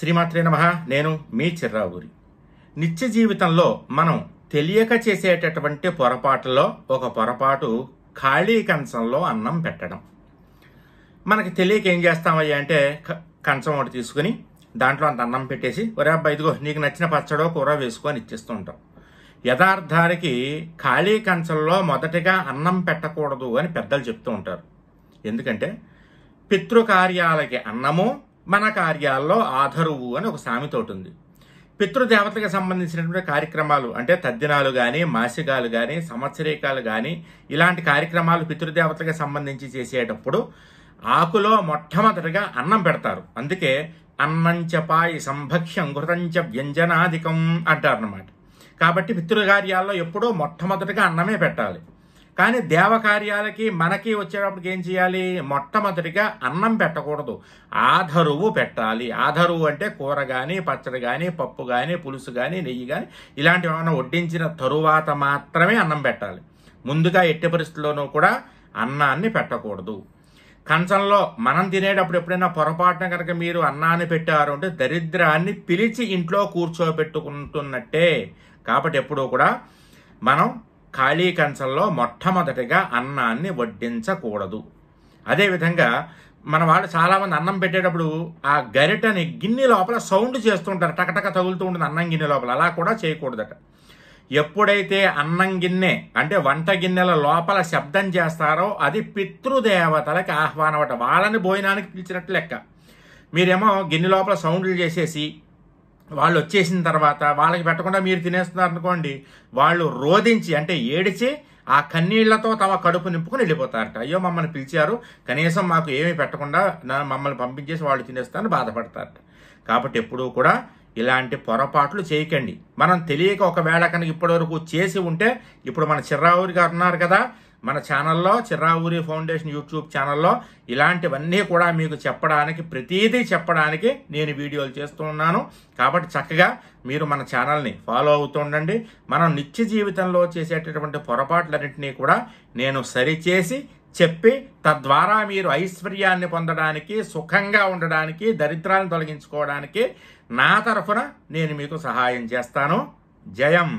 శ్రీమాత్రే నమ నేను మీ చిర్రావూరి నిత్య జీవితంలో మనం తెలియక చేసేటటువంటి పొరపాటులో ఒక పొరపాటు ఖాళీ కంచంలో అన్నం పెట్టడం మనకి తెలియక ఏం చేస్తామయ్యా అంటే కంచం ఒకటి తీసుకుని దాంట్లో అంత అన్నం పెట్టేసి ఒరే అబ్బాయి ఇదిగో నీకు నచ్చిన పచ్చడో కూర వేసుకొని ఇచ్చేస్తూ ఉంటాం యథార్థానికి ఖాళీ కంచంలో మొదటిగా అన్నం పెట్టకూడదు అని పెద్దలు చెప్తూ ఉంటారు ఎందుకంటే పితృకార్యాలకి అన్నము మన కార్యాల్లో ఆధరువు అని ఒక సామెతోటి ఉంది పితృదేవతలకు సంబంధించినటువంటి కార్యక్రమాలు అంటే తద్దినాలు కానీ మాసికాలు కానీ సంవత్సరీకాలు కానీ ఇలాంటి కార్యక్రమాలు పితృదేవతలకు సంబంధించి చేసేటప్పుడు ఆకులో మొట్టమొదటిగా అన్నం పెడతారు అందుకే అన్నంచ పాయి సంభక్ష్యం ఘృతంచ వ్యంజనాధికం అన్నమాట కాబట్టి పితృకార్యాల్లో ఎప్పుడూ మొట్టమొదటిగా అన్నమే పెట్టాలి కానీ దేవకార్యాలకి మనకి వచ్చేటప్పటికి ఏం చేయాలి మొట్టమొదటిగా అన్నం పెట్టకూడదు ఆధరువు పెట్టాలి ఆధరువు అంటే కూర కానీ పచ్చడి కానీ పప్పు కానీ పులుసు కానీ నెయ్యి కానీ ఇలాంటివి ఏమైనా వడ్డించిన తరువాత మాత్రమే అన్నం పెట్టాలి ముందుగా ఎట్టి పరిస్థితుల్లోనూ కూడా అన్నాన్ని పెట్టకూడదు కంచంలో మనం తినేటప్పుడు ఎప్పుడైనా పొరపాటున కనుక మీరు అన్నాన్ని పెట్టారు అంటే దరిద్రాన్ని పిలిచి ఇంట్లో కూర్చోబెట్టుకుంటున్నట్టే కాబట్టి ఎప్పుడూ కూడా మనం ఖాళీ కంచంలో మొట్టమొదటిగా అన్నాన్ని వడ్డించకూడదు అదేవిధంగా మన వాళ్ళు చాలామంది అన్నం పెట్టేటప్పుడు ఆ గరిటని గిన్నె లోపల సౌండ్ చేస్తుంటారు టకటక తగులుతూ ఉంటుంది అన్నం గిన్నె లోపల అలా కూడా చేయకూడదట ఎప్పుడైతే అన్నం గిన్నె అంటే వంట గిన్నెల లోపల శబ్దం చేస్తారో అది పితృదేవతలకి ఆహ్వానం అట వాళ్ళని భోజనానికి పిలిచినట్టు లెక్క మీరేమో గిన్నె లోపల సౌండ్లు చేసేసి వాళ్ళు వచ్చేసిన తర్వాత వాళ్ళకి పెట్టకుండా మీరు తినేస్తున్నారు అనుకోండి వాళ్ళు రోధించి అంటే ఏడిచి ఆ కన్నీళ్లతో తమ కడుపు నింపుకుని వెళ్ళిపోతారట అయ్యో మమ్మల్ని పిలిచారు కనీసం మాకు ఏమీ పెట్టకుండా మమ్మల్ని పంపించేసి వాళ్ళు తినేస్తారని బాధపడతారట కాబట్టి ఎప్పుడూ కూడా ఇలాంటి పొరపాట్లు చేయకండి మనం తెలియక ఒకవేళ కనుక ఇప్పటివరకు చేసి ఉంటే ఇప్పుడు మన చిర్రావురి గారు ఉన్నారు కదా మన ఛానల్లో చిర్రావూరి ఫౌండేషన్ యూట్యూబ్ ఛానల్లో ఇలాంటివన్నీ కూడా మీకు చెప్పడానికి ప్రతీదీ చెప్పడానికి నేను వీడియోలు చేస్తూ ఉన్నాను కాబట్టి చక్కగా మీరు మన ఛానల్ని ఫాలో అవుతూ ఉండండి మనం నిత్య జీవితంలో చేసేటటువంటి పొరపాట్లన్నింటినీ కూడా నేను సరిచేసి చెప్పి తద్వారా మీరు ఐశ్వర్యాన్ని పొందడానికి సుఖంగా ఉండడానికి దరిద్రాలను తొలగించుకోవడానికి నా తరఫున నేను మీకు సహాయం చేస్తాను జయం